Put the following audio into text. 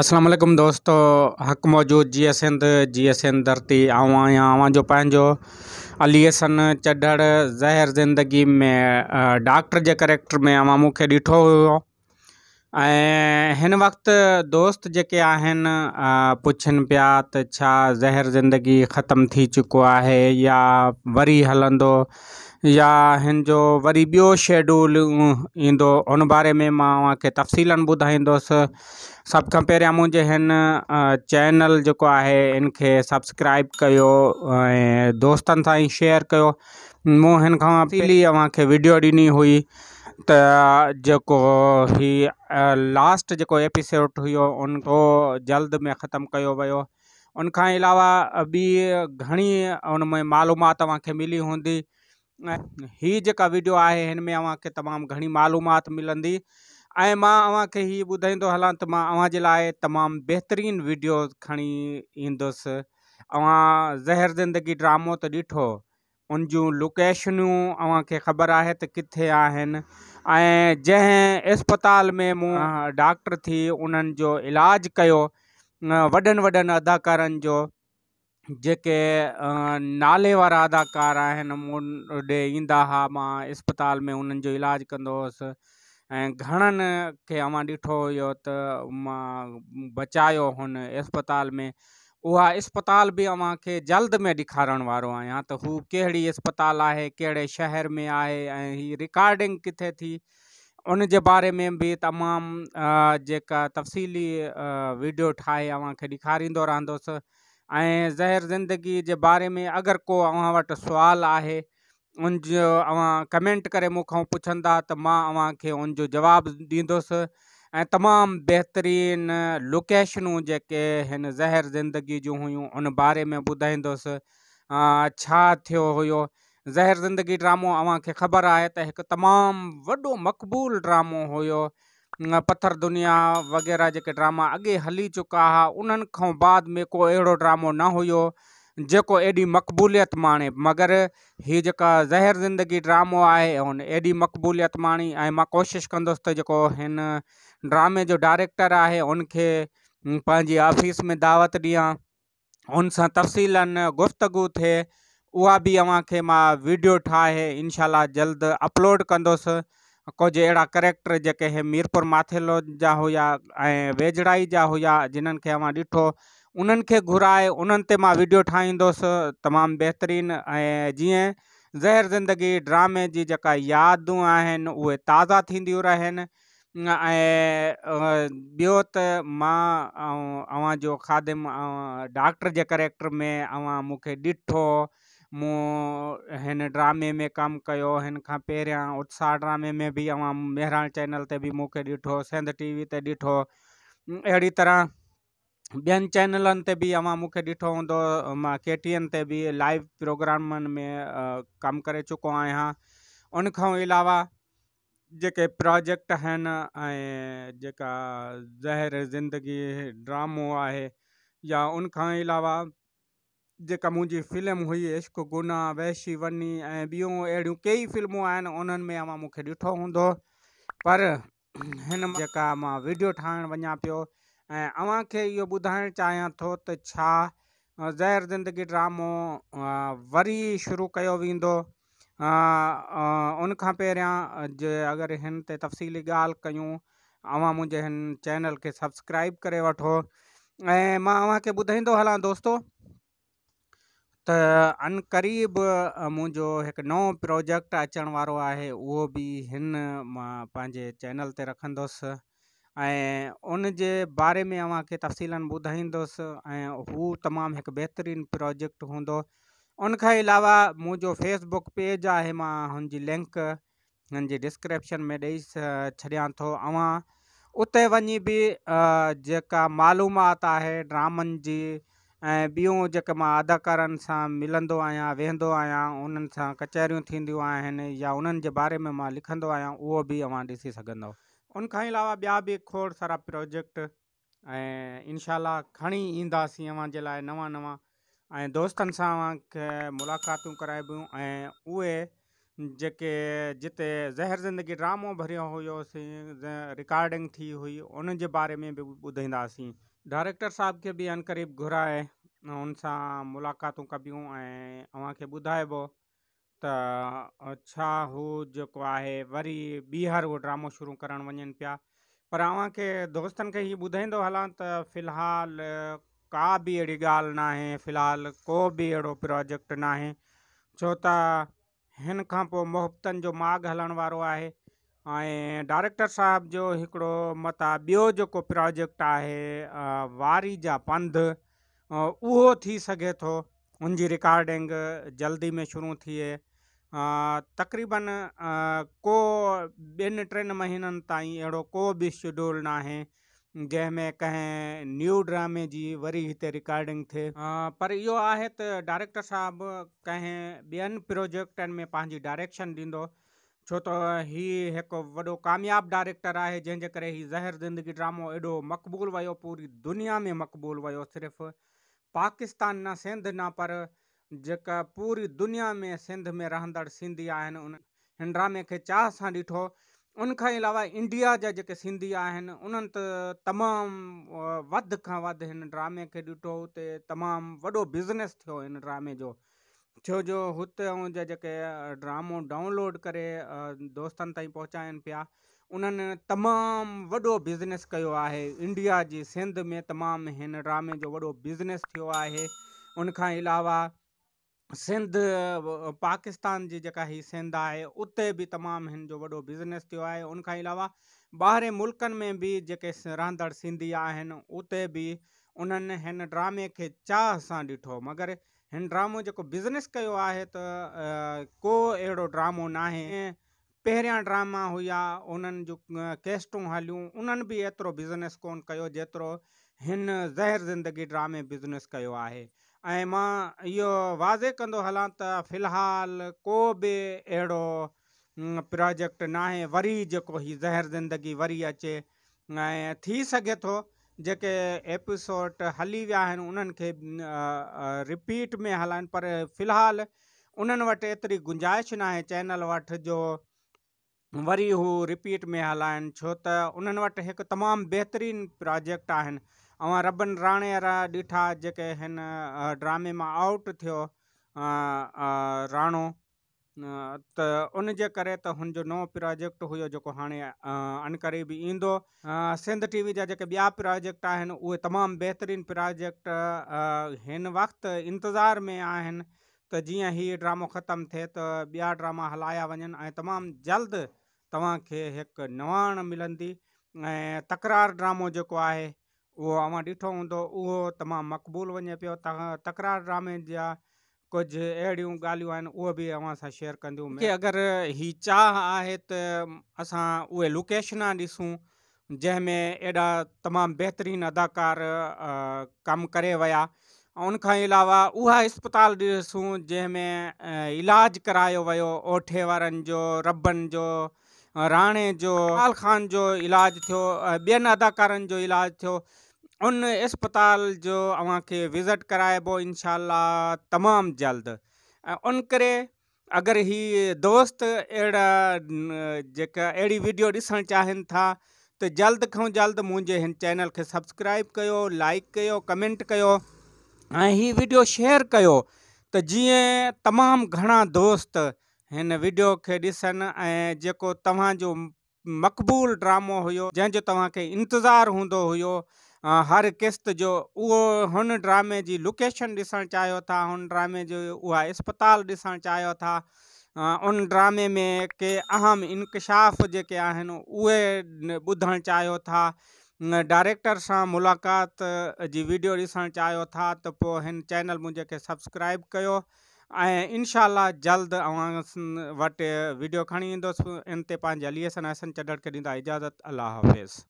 असलम दोस्तों हक़ मौजूद जी सिंध जी सिंध धरती आवां या आवां जो पंहिंजो सन चढड़ ज़हर ज़िंदगी में डॉक्टर के करेक्टर में अव मुख्य डिठो हो वक्त दोस्त जे पुछन पाया ज़हर ज़िंदगी खत्म थी चुको है या वरी हलंदो या हिन जो वरी बो शेड्यूल अं, ईंदो उन बारे में मां खे सब का सभ मुझे चैनल जो है इनके सब्सक्राइब कर दोस्त शेयर कयो मूं वीडियो ॾिनी हुई त जेको लास्ट जो एपिसोड हुयो उनको जल्द में खत्म किया वो उन अलावा ॿी घणी उन मालूम मालूमात मिली होंगी ही जेका वीडियो है हिन में अव्हांखे तमामु घणी मालूमात मिलंदी ऐं मां अव्हांखे हीअ ॿुधाईंदो हलां त मां अव्हां वीडियो खड़ी इंदुस अव्हां ज़हर ज़िंदगी ड्रामो तो ठो उन जूं लोकेशनूं अव्हांखे ख़बर आहे त किथे आहिनि ऐं जंहिं में मूं डॉक्टर थी उन्हनि जो इलाजु कयो अं वॾनि वॾनि जेके नाले वारा अदाकार आहिनि मूं ॾे मां इस्पताल में उन्हनि जो इलाजु कंदो हुउसि ऐं घणनि खे मां ॾिठो हुयो त में उहा इस्पताल बि अव्हां खे जल्द में ॾेखारण वो आया तो हू कहिड़ी इस्पताल आहे कहिड़े शहर में आहे रिकॉर्डिंग किथे थी उन बारे में भी तमाम जफसीली वीडियो ठाहे अव्हां खे ॾेखारींदो ऐं ज़हर ज़िंदगी जे बारे में अगरि को अव्हां वटि सुवाल आहे जो अवां कमेंट करे मूंखां पुछंदा त मां अव्हांखे उनजो जवाबु ॾींदुसि ऐं तमामु बहितरीनु लोकेशनूं जेके हिन ज़हर ज़िंदगी जूं हुयूं उन बारे में ॿुधाईंदुसि छा थियो हुयो ज़हर ज़िंदगी ड्रामो अव्हांखे ख़बर आहे त हिकु तमामु वॾो मक़बूलु ड्रामो हुयो पत्थर दुनिया वग़ैरह जो ड्रामा अगे हली चुका हुआ उन बाद में को अड़ो ड्रामो न हो जो एडी मक़बूलियत माने मगर हि जो ज़हर ज़िंदगी ड्रामो है ऐं एॾी मक़बूलियत माणी ऐं मां कोशिशि कंदुसि ड्रामे जो डायरेक्टर है उनके पंहिंजी ऑफिस में दावत दियाँ उन तफसील गुफ़्तगु थे उ भी अवे वीडियो ठाहे इनशाला जल्द अपलोड कंदुसि कुझु अहिड़ा करेक्टर जेके हे मीरपुर माथेलो जा हुआ ऐं वेझड़ाई जा हुआ जिन्हनि खे अवां ॾिठो उन्हनि खे घुराए उन्हनि ते मां वीडियो ठाहींदुसि तमामु बहितरीनु ऐं जीअं ज़हर ज़िंदगी ड्रामे जी जेका यादूं आहिनि उहे ताज़ा थींदियूं रहनि ऐं ॿियो त मां खादिम डॉक्टर जे करेक्टर में अव्हां मूंखे ॾिठो मूं ड्रामे में कम किया पे उत्साह ड्रामे में भी अवां मेहराण चैनल से भी मुख्य दिठो सिंध टीवी ते ॾिठो अहिड़ी तरह ॿियनि चैनलनि ते बि अवां मूंखे ॾिठो हूंदो मां केटीएन ते लाइव प्रोग्राम में कम कर चुको आहियां उन अलावा जेके प्रोजेक्ट हैं ज़हर ज़िंदगी ड्रामो है या उन खां अलावा जेका मुंहिंजी फिल्म हुई इश्क गुना वैशी वनी ऐं ॿियूं अहिड़ियूं कई फिल्मूं आहिनि उन्हनि में मूंखे ॾिठो हूंदो पर हिन जेका मां वीडियो ठाहिणु वञा पियो ऐं अव्हांखे इहो ॿुधाइणु चाहियां थो त छा ज़हर ज़िंदगी ड्रामो वरी शुरू कयो वेंदो उनखां पहिरियां जे अगरि हिन ते तफ़सीली ॻाल्हि कयूं मुंहिंजे हिन चैनल खे सब्सक्राइब करे वठो ऐं मां तव्हांखे ॿुधाईंदो हलां दोस्तो त अनक़रीब मुंहिंजो हिकु नओ प्रोजेक्ट अचण वारो आहे उहो बि हिन मां पंहिंजे चैनल ते रखंदुसि ऐं उन जे बारे में अव्हांखे तफ़सीलनि ॿुधाईंदुसि ऐं हू तमामु हिकु बहितरीनु प्रोजेक्ट हूंदो उनखां अलावा मुंहिंजो फेसबुक पेज आहे मां हुनजी लिंक डिस्क्रिप्शन में ॾेई छॾिया थो अव्हां उते वञी बि जेका मालूमाति आहे ड्रामनि जी ऐं ॿियूं जेके मां अदाकारनि सां मिलंदो आहियां वेंदो आहियां उन्हनि सां कचहरियूं थींदियूं आहिनि या उन्हनि जे बारे में मां लिखंदो आहियां उहो बि तव्हां ॾिसी सघंदव उनखां अलावा ॿिया बि खोड़ सारा प्रोजेक्ट ऐं इनशा खणी ईंदासीं अवांजे लाइ नवां नवां ऐं दोस्तनि सां मुलाक़ातूं कराइबियूं ऐं उहे जेके जिते ज़हर ज़िंदगी ड्रामो भरियो हुयोसीं रिकॉर्डिंग थी हुई उन जे बारे में बि ॿुधाईंदासीं डायरेक्टर साहब के भी अन क़रीब घुराए ऐं उन सां मुलाक़ातूं कबियूं ऐं अव्हांखे ॿुधाइबो त छा अच्छा हू जेको वरी ॿीहर उहो ड्रामो शुरू करणु वञनि पिया पर अव्हांखे दोस्तनि खे हीअ ॿुधाईंदो हलां त फ़िलहालु का भी अड़ी ॻाल्हि न आहे फ़िलहालु को भी अड़ो प्रोजेक्ट ना आहे छो त हिन जो माॻु हलण वारो आहे डायरेक्टर साहब जो हिकिड़ो मत बो जो प्रोजेक्ट आहे वारी जा पंध उहो थी सघे थो हुन रिकॉर्डिंग जल्दी में शुरू थिए तक़रीबन को बिन टिनि महीननि ताईं अहिड़ो को बि शेड्यूल न आहे जंहिंमें कंहिं न्यू ड्रामे जी वरी हिते रिकॉर्डिंग थे पर यो आहे त डायरेक्टर साहब कें ॿियनि प्रोजेक्टनि में पंहिंजी डायरेक्शन ॾींदो छो तो हीउ हिकु वॾो कामयाबु डायरेक्टर है जैसे कर ज़हर ज़िंदगी ड्रामो एडो मक़बूल वो पूरी दुनिया में मक़बूल वो सिर्फ पाकिस्तान न सिंध न पर जेका पूरी दुनिया में सिंध में रहंदड़ सिंधी आहिनि उन ड्रामे के चाह सां ॾिठो उनखां अलावा इंडिया जा सिंधी आहिनि उन्हनि त तमामु वधि खां ड्रामे के ॾिठो हुते तमामु वॾो बिज़नेस थो इन ड्रामे जो छो जो हुते ऐं जेके ड्रामो डाउनलोड करे दोस्तनि ताईं पहुचाइनि पिया उन्हनि तमामु वॾो बिज़नेस कयो आहे इंडिया जी सिंध में तमामु हिन ड्रामे जो वॾो बिज़नेस थियो आहे उनखां अलावा सिंध पाकिस्तान जी जेका हीअ सिंध आहे उते बि तमामु हिन जो वॾो बिज़नेस थियो आहे उनखां अलावा ॿाहिरें मुल्कनि में बि जेके रहंदड़ सिंधी आहिनि उते बि उन्हनि हिन ड्रामे खे चाह सां ॾिठो मगर हिन ड्रामो जेको बिज़नेस कयो आहे त को अहिड़ो ड्रामो न आहे पहिरियां ड्रामा हुआ उन्हनि जूं केस्टूं हलियूं उन्हनि बि एतिरो बिज़नेस कोन कयो जेतिरो हिन ज़हर ज़िंदगी ड्रामे बिज़नेस कयो आहे ऐं मां इहो वाज़े कंदो हलां त फ़िलहालु को बि अहिड़ो प्रोजेक्ट न वरी जेको ही ज़हर ज़िंदगी वरी अचे थी सघे थो जेके एपिसोड हली विया उन रिपीट में हलाइनि पर फिलहाल उन्हनि वटि गुंजाइश न आहे चैनल वटि जो वरी हू रिपीट में हलाइनि छो त उन्हनि वटि हिकु तमामु प्रोजेक्ट आहिनि ऐं रबन राणेरा ॾिठा जेके ड्रामे में आउट थो राणो त उनजे करे त हुनजो नओं प्रोजेक्ट हुयो जेको हाणे अनकरी ईंदो सिंध टीवी जा जेके ॿिया प्रोजेक्ट आहिनि उहे तमामु बहितरीनु प्रोजेक्ट हिन वक़्तु इंतज़ार में आहिनि त जीअं हीउ ड्रामो ख़तमु थिए त ॿिया ड्रामा हलाया वञनि ऐं तमामु जल्द तव्हांखे हिकु नवाण मिलंदी ऐं तकरार ड्रामो जेको आहे उहो अवां ॾिठो हूंदो उहो तमामु मक़बूल वञे पियो तकरार ड्रामे जा कुझु अहिड़ियूं ॻाल्हियूं आहिनि उहो बि अवां सां शेयर कंदियूं अगरि ही चाह आहे त असां उहे लोकेशन ॾिसूं जंहिंमें एॾा तमामु बहितरीनु अदाकार कमु करे विया ऐं उनखां अलावा उहा अस्पताल ॾिसूं जंहिंमें इलाज करायो वियो ओठे वारनि जो रॿनि जो राणे जो काल ख़ान जो इलाजु थियो ॿियनि अदाकारनि जो इलाजु थियो उन इस्पतालि जो अव्हांखे विज़िट कराइबो इनशाला तमामु जल्द उन करे अगरि हीअ दोस्त अहिड़ा जेका वीडियो ॾिसणु चाहिनि था तो जल्द खां जल्द मुझे हिन चैनल के सब्सक्राइब कर लाइक कयो कमेंट कर वीडियो शेयर कयो त जीअं तमामु घणा दोस्त हिन वीडियो के ॾिसनि ऐं जेको मक़बूल ड्रामो हुयो जंहिंजो तव्हांखे इंतज़ारु हूंदो हुयो हर किस्त जो उन ड्रामे की लोकेशन ॾिसणु चाहियो था हुन ड्रामे जो उहा इस्पताल ॾिसणु था उन ड्रामे में के अहम इंकशाफ जे आहिनि चाहो था डायरेक्टर से मुलाक़ात जी वीडियो ॾिसणु चाहियो था तो इन चैनल मुझे खे सब्सक्राइब कयो ऐं जल्द वटि वीडियो खड़ी ईंदुसि हिन ते पंहिंजे अलीअ सनासन चडड़ इजाज़त अल्लाह हाफ़िज़